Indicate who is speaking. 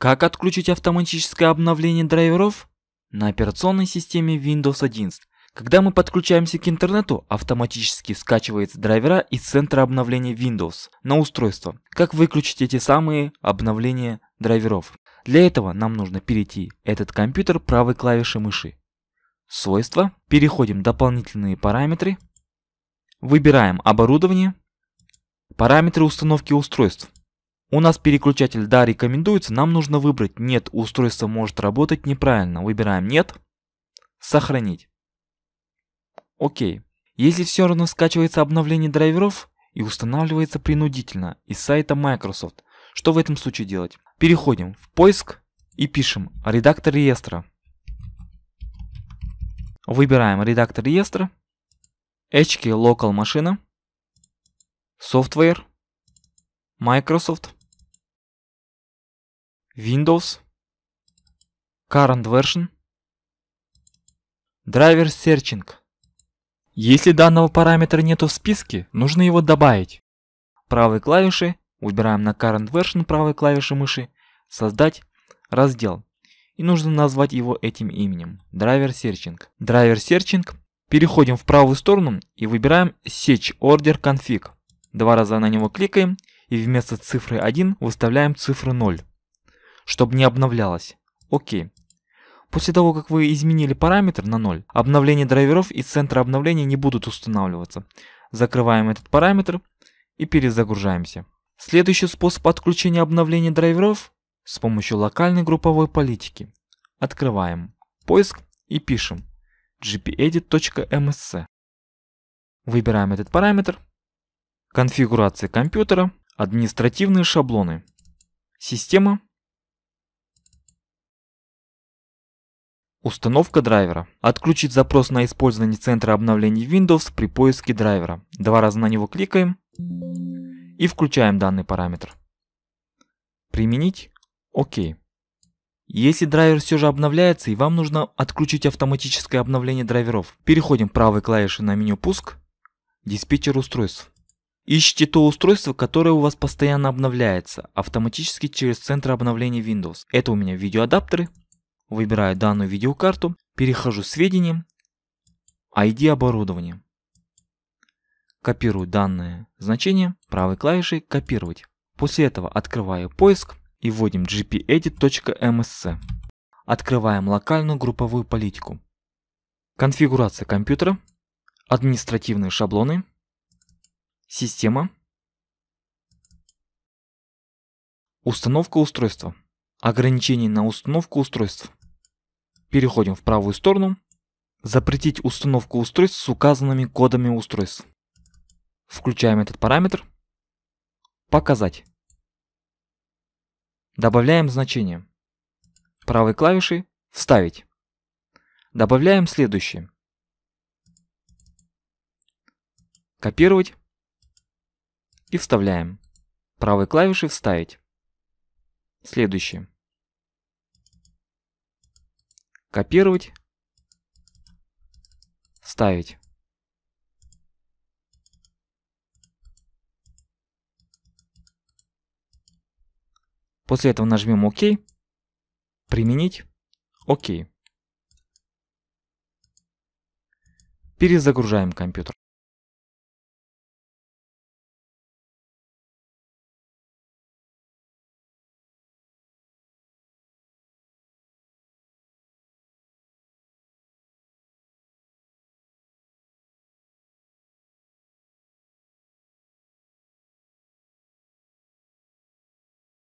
Speaker 1: Как отключить автоматическое обновление драйверов? На операционной системе Windows 11. Когда мы подключаемся к интернету, автоматически скачивается драйвера из центра обновления Windows на устройство. Как выключить эти самые обновления драйверов? Для этого нам нужно перейти этот компьютер правой клавишей мыши. Свойства. Переходим в дополнительные параметры. Выбираем оборудование. Параметры установки устройств. У нас переключатель «Да» рекомендуется, нам нужно выбрать «Нет, устройство может работать неправильно». Выбираем «Нет», «Сохранить». Окей. Если все равно скачивается обновление драйверов и устанавливается принудительно из сайта Microsoft, что в этом случае делать? Переходим в поиск и пишем «Редактор реестра». Выбираем «Редактор реестра», «HK Local машина», «Software», Microsoft. Windows, Current Version, Driver Searching. Если данного параметра нету в списке, нужно его добавить. Правой клавишей выбираем на Current Version правой клавиши мыши «Создать раздел» и нужно назвать его этим именем Driver Searching. Driver Searching. Переходим в правую сторону и выбираем Search Order Config. Два раза на него кликаем и вместо цифры 1 выставляем цифру 0 чтобы не обновлялось. Окей. После того, как вы изменили параметр на 0, обновление драйверов из центра обновления не будут устанавливаться. Закрываем этот параметр и перезагружаемся. Следующий способ отключения обновления драйверов с помощью локальной групповой политики. Открываем поиск и пишем gpedit.msc. Выбираем этот параметр. Конфигурация компьютера, административные шаблоны, система, Установка драйвера. Отключить запрос на использование центра обновлений Windows при поиске драйвера. Два раза на него кликаем и включаем данный параметр. Применить. ОК. Если драйвер все же обновляется и вам нужно отключить автоматическое обновление драйверов, переходим правой клавишей на меню «Пуск», «Диспетчер устройств». Ищите то устройство, которое у вас постоянно обновляется, автоматически через центр обновления Windows. Это у меня видеоадаптеры, Выбираю данную видеокарту, перехожу к сведениям, ID оборудования. Копирую данное значение правой клавишей «Копировать». После этого открываю поиск и вводим gpedit.msc. Открываем локальную групповую политику. Конфигурация компьютера, административные шаблоны, система, установка устройства, ограничения на установку устройств. Переходим в правую сторону. Запретить установку устройств с указанными кодами устройств. Включаем этот параметр. Показать. Добавляем значение. Правой клавишей «Вставить». Добавляем следующее. Копировать. И вставляем. Правой клавишей «Вставить». Следующее. Копировать. Ставить. После этого нажмем ОК. Применить. ОК. Перезагружаем компьютер.